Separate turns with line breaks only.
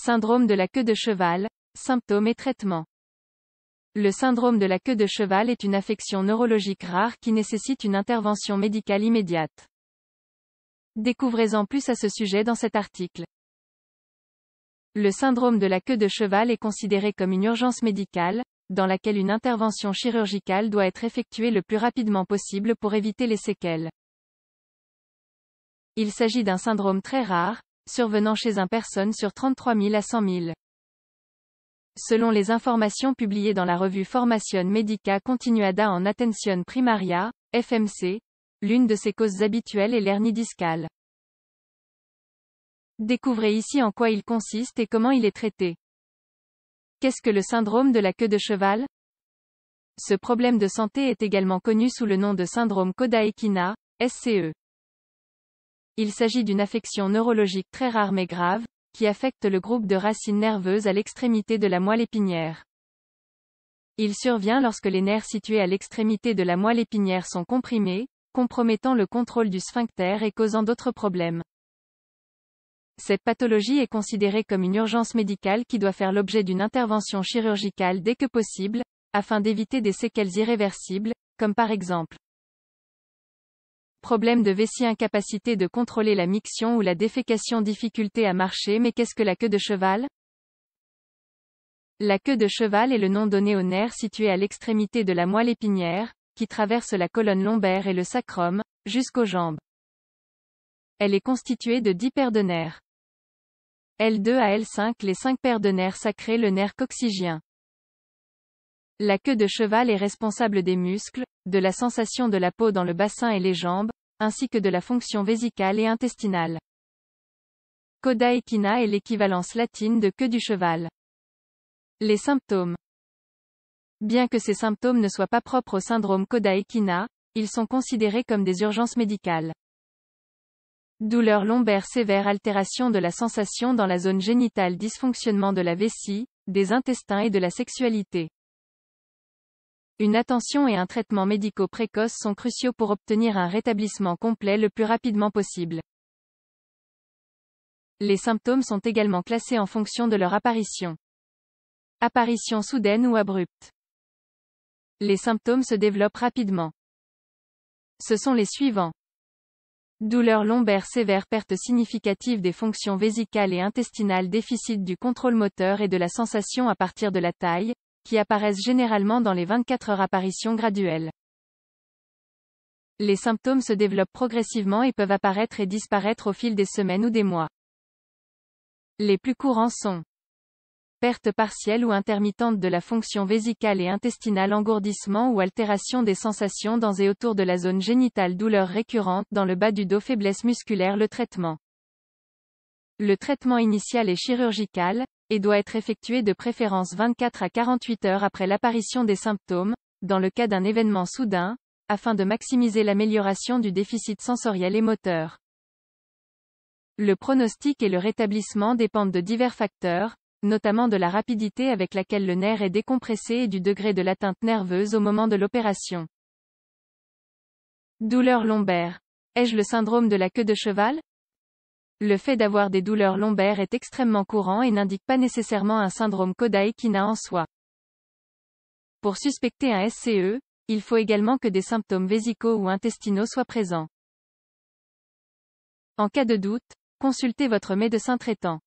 Syndrome de la queue de cheval, symptômes et traitements. Le syndrome de la queue de cheval est une affection neurologique rare qui nécessite une intervention médicale immédiate. Découvrez-en plus à ce sujet dans cet article. Le syndrome de la queue de cheval est considéré comme une urgence médicale, dans laquelle une intervention chirurgicale doit être effectuée le plus rapidement possible pour éviter les séquelles. Il s'agit d'un syndrome très rare, survenant chez un personne sur 33 000 à 100 000. Selon les informations publiées dans la revue Formation Medica Continuada en Attention Primaria, FMC, l'une de ses causes habituelles est l'hernie discale. Découvrez ici en quoi il consiste et comment il est traité. Qu'est-ce que le syndrome de la queue de cheval Ce problème de santé est également connu sous le nom de syndrome Equina, SCE. Il s'agit d'une affection neurologique très rare mais grave, qui affecte le groupe de racines nerveuses à l'extrémité de la moelle épinière. Il survient lorsque les nerfs situés à l'extrémité de la moelle épinière sont comprimés, compromettant le contrôle du sphincter et causant d'autres problèmes. Cette pathologie est considérée comme une urgence médicale qui doit faire l'objet d'une intervention chirurgicale dès que possible, afin d'éviter des séquelles irréversibles, comme par exemple Problème de vessie incapacité de contrôler la miction ou la défécation difficulté à marcher mais qu'est-ce que la queue de cheval La queue de cheval est le nom donné au nerf situé à l'extrémité de la moelle épinière, qui traverse la colonne lombaire et le sacrum, jusqu'aux jambes. Elle est constituée de 10 paires de nerfs. L2 à L5 Les 5 paires de nerfs sacrés Le nerf coccygien. La queue de cheval est responsable des muscles, de la sensation de la peau dans le bassin et les jambes, ainsi que de la fonction vésicale et intestinale. Coda equina est l'équivalence latine de queue du cheval. Les symptômes. Bien que ces symptômes ne soient pas propres au syndrome Coda equina, ils sont considérés comme des urgences médicales. Douleur lombaire sévère, altération de la sensation dans la zone génitale, dysfonctionnement de la vessie, des intestins et de la sexualité. Une attention et un traitement médicaux précoces sont cruciaux pour obtenir un rétablissement complet le plus rapidement possible. Les symptômes sont également classés en fonction de leur apparition. Apparition soudaine ou abrupte. Les symptômes se développent rapidement. Ce sont les suivants. Douleur lombaire sévère, perte significative des fonctions vésicales et intestinales, déficit du contrôle moteur et de la sensation à partir de la taille, qui apparaissent généralement dans les 24 heures apparition graduelle. Les symptômes se développent progressivement et peuvent apparaître et disparaître au fil des semaines ou des mois. Les plus courants sont perte partielle ou intermittente de la fonction vésicale et intestinale, engourdissement ou altération des sensations dans et autour de la zone génitale, douleur récurrente dans le bas du dos, faiblesse musculaire. Le traitement. Le traitement initial est chirurgical, et doit être effectué de préférence 24 à 48 heures après l'apparition des symptômes, dans le cas d'un événement soudain, afin de maximiser l'amélioration du déficit sensoriel et moteur. Le pronostic et le rétablissement dépendent de divers facteurs, notamment de la rapidité avec laquelle le nerf est décompressé et du degré de l'atteinte nerveuse au moment de l'opération. Douleur lombaire. Ai-je le syndrome de la queue de cheval le fait d'avoir des douleurs lombaires est extrêmement courant et n'indique pas nécessairement un syndrome kodai n'a en soi. Pour suspecter un SCE, il faut également que des symptômes vésicaux ou intestinaux soient présents. En cas de doute, consultez votre médecin traitant.